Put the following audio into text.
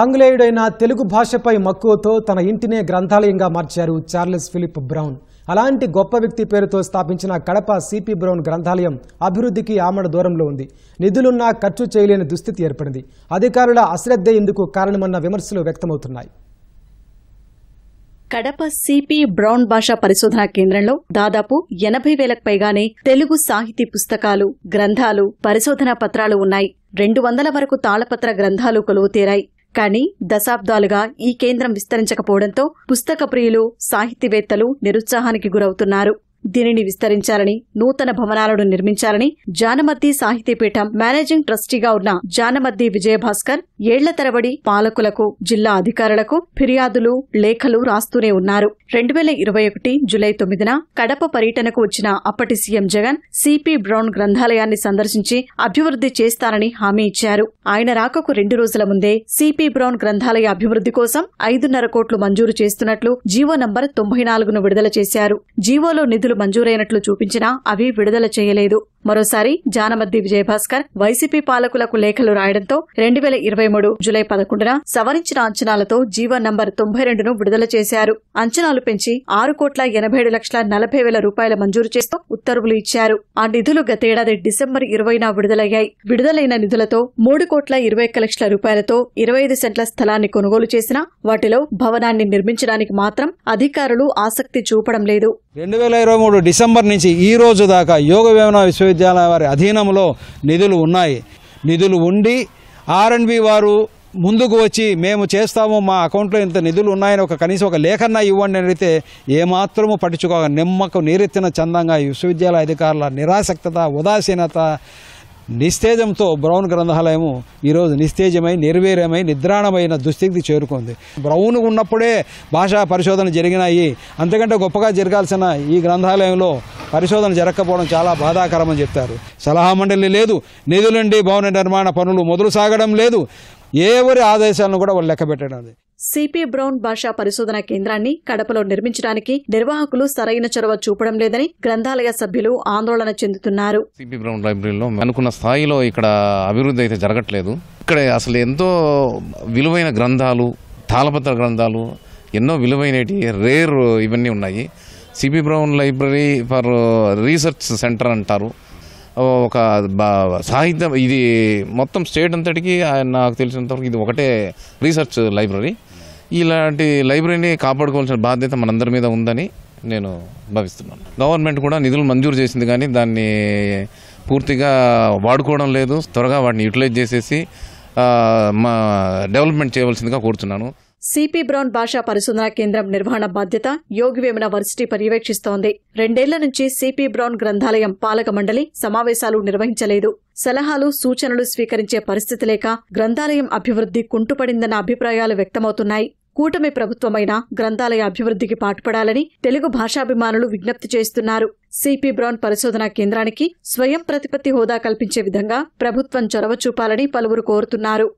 ఆంగ్లేయుడైన తెలుగు భాషపై మక్కువతో తన ఇంటినే గ్రంథాలయంగా మార్చారు చార్లెస్ ఫిలిప్ బ్రౌన్ అలాంటి గొప్ప వ్యక్తి పేరుతో స్థాపించిన కడప సిపి బ్రౌన్ గ్రంథాలయం అభివృద్ధికి ఆమడ దూరంలో ఉంది నిధులున్నా ఖర్చు చేయలేని దుస్థితి ఏర్పడింది అధికారుల అశ్రద్ధ ఎందుకు కారణమన్న విమర్శలు వ్యక్తమవుతున్నాయి కడప సిపి బ్రౌన్ భాషా పరిశోధనా కేంద్రంలో దాదాపు ఎనభై వేలకు పైగానే తెలుగు సాహితీ పుస్తకాలు గ్రంథాలు పరిశోధనా పత్రాలు ఉన్నాయి రెండు వందల వరకు తాళపత్ర గ్రంథాలు కొలువుతీరాయి కానీ దశాబ్దాలుగా ఈ కేంద్రం విస్తరించకపోవడంతో పుస్తక ప్రియులు సాహితీవేత్తలు నిరుత్సాహానికి గురవుతున్నారు దీనిని విస్తరించాలని నూతన భవనాలను నిర్మించాలని జానమద్ది సాహితీపీఠం మేనేజింగ్ ట్రస్టీగా ఉన్న జానమద్ది విజయభాస్కర్ ఏళ్ల తరబడి పాలకులకు జిల్లా అధికారులకు ఫిర్యాదులు లేఖలు రాస్తూనే ఉన్నారు రెండు వేల ఇరవై ఒకటి జులై తొమ్మిదిన కడప పర్యటనకు వచ్చిన అప్పటి సీఎం జగన్ సిపి బ్రౌన్ గ్రంథాలయాన్ని సందర్శించి అభివృద్ధి చేస్తానని హామీ ఇచ్చారు ఆయన రాకకు రెండు రోజుల ముందే సిపి బ్రౌన్ గ్రంథాలయ అభివృద్ధి కోసం ఐదున్నర కోట్లు మంజూరు చేస్తున్నట్లు జీవో నంబర్ తొంభై నాలుగును విడుదల చేశారు జీవోలో నిధులు మంజూరైనట్లు చూపించినా అవి విడుదల చేయలేదు మరోసారి జానమద్ది విజయభాస్కర్ వైసీపీ పాలకులకు లేఖలు రాయడంతో రెండు వేల ఇరవై మూడు జులై పదకొండున సవరించిన అంచనాలతో జీవో నంబర్ తొంభై రెండును విడుదల చేశారు అంచనాలు పెంచి ఆరు కోట్ల ఎనభై ఏడు లక్షల నలభై వేల రూపాయల మంజూరు చేస్తూ ఉత్తర్వులు ఇచ్చారు ఆ నిధులు గతేడాది డిసెంబర్ ఇరవైన విడుదలయ్యాయి విడుదలైన నిధులతో మూడు కోట్ల ఇరవై ఒక్క లక్షల రూపాయలతో ఇరవై ఐదు సెంట్ల స్థలాన్ని కొనుగోలు చేసిన వాటిలో భవనాన్ని నిర్మించడానికి మాత్రం అధికారులు ఆసక్తి చూపడం లేదు రెండు వేల ఇరవై మూడు డిసెంబర్ నుంచి ఈ రోజు దాకా యోగ విశ్వ విశ్వవిద్యాలయం వారి అధీనంలో నిధులు ఉన్నాయి నిధులు ఉండి ఆర్ఎండ్బి వారు ముందుకు వచ్చి మేము చేస్తాము మా అకౌంట్లో ఇంత నిధులు ఉన్నాయని ఒక కనీసం ఒక లేఖన ఇవ్వండి అని అడిగితే ఏమాత్రము పట్టించుకోక నిమ్మకు నీరెత్తిన చందంగా విశ్వవిద్యాలయ అధికారుల నిరాసక్తత ఉదాసీనత నిస్తేజంతో బ్రౌన్ గ్రంథాలయము ఈరోజు నిస్తేజమై నిర్వీర్యమై నిద్రాణమైన దుస్థితికి చేరుకుంది బ్రౌన్ ఉన్నప్పుడే భాషా పరిశోధన జరిగినాయి అంతకంటే గొప్పగా జరగాల్సిన ఈ గ్రంథాలయంలో పరిశోధన జరగకపోవడం చాలా బాధాకరమని చెప్తారు సలహా మండలి లేదు నిధులండి భవన నిర్మాణ పనులు మొదలు సాగడం లేదు ఎవరి ఆదేశాలను కూడా వాళ్ళు లెక్క పెట్టడం సిపి బ్రౌన్ భాషా పరిశోధన కేంద్రాన్ని కడపలో నిర్మించడానికి నిర్వాహకులు సరైన చొరవ చూపడం లేదని గ్రంథాలయ సభ్యులు ఆందోళన చెందుతున్నారు సిపి బ్రౌన్ లైబ్రరీలో అనుకున్న స్థాయిలో ఇక్కడ అభివృద్ధి అయితే జరగట్లేదు ఇక్కడ అసలు ఎంతో విలువైన గ్రంథాలు తాళపత్ర గ్రంథాలు ఎన్నో విలువైనటి రేర్ ఇవన్నీ ఉన్నాయి CB Brown library for research centre అంటారు ఒక సాహిత్యం ఇది మొత్తం స్టేట్ అంతటికి నాకు తెలిసినంతవరకు ఇది ఒకటే రీసెర్చ్ లైబ్రరీ ఇలాంటి లైబ్రరీని కాపాడుకోవాల్సిన బాధ్యత మనందరి మీద ఉందని నేను భావిస్తున్నాను గవర్నమెంట్ కూడా నిధులు మంజూరు చేసింది కానీ దాన్ని పూర్తిగా వాడుకోవడం లేదు త్వరగా వాటిని యూటిలైజ్ చేసేసి మా డెవలప్మెంట్ చేయవలసిందిగా కోరుతున్నాను సిపి బ్రౌన్ భాషా పరిశోధనా కేంద్రం నిర్వహణ బాధ్యత యోగివేమన వర్సిటీ పర్యవేక్షిస్తోంది రెండేళ్ల నుంచి సిపి బ్రౌన్ గ్రంథాలయం పాలక మండలి సమావేశాలు నిర్వహించలేదు సలహాలు సూచనలు స్వీకరించే పరిస్థితి లేక గ్రంథాలయం అభివృద్ధి కుంటుపడిందన్న అభిప్రాయాలు వ్యక్తమవుతున్నాయి కూటమి ప్రభుత్వమైన గ్రంథాలయ అభివృద్ధికి పాటుపడాలని తెలుగు భాషాభిమానులు విజ్ఞప్తి చేస్తున్నారు సిపి బ్రౌన్ పరిశోధనా కేంద్రానికి స్వయం ప్రతిపత్తి హోదా కల్పించే విధంగా ప్రభుత్వం చొరవ చూపాలని పలువురు కోరుతున్నారు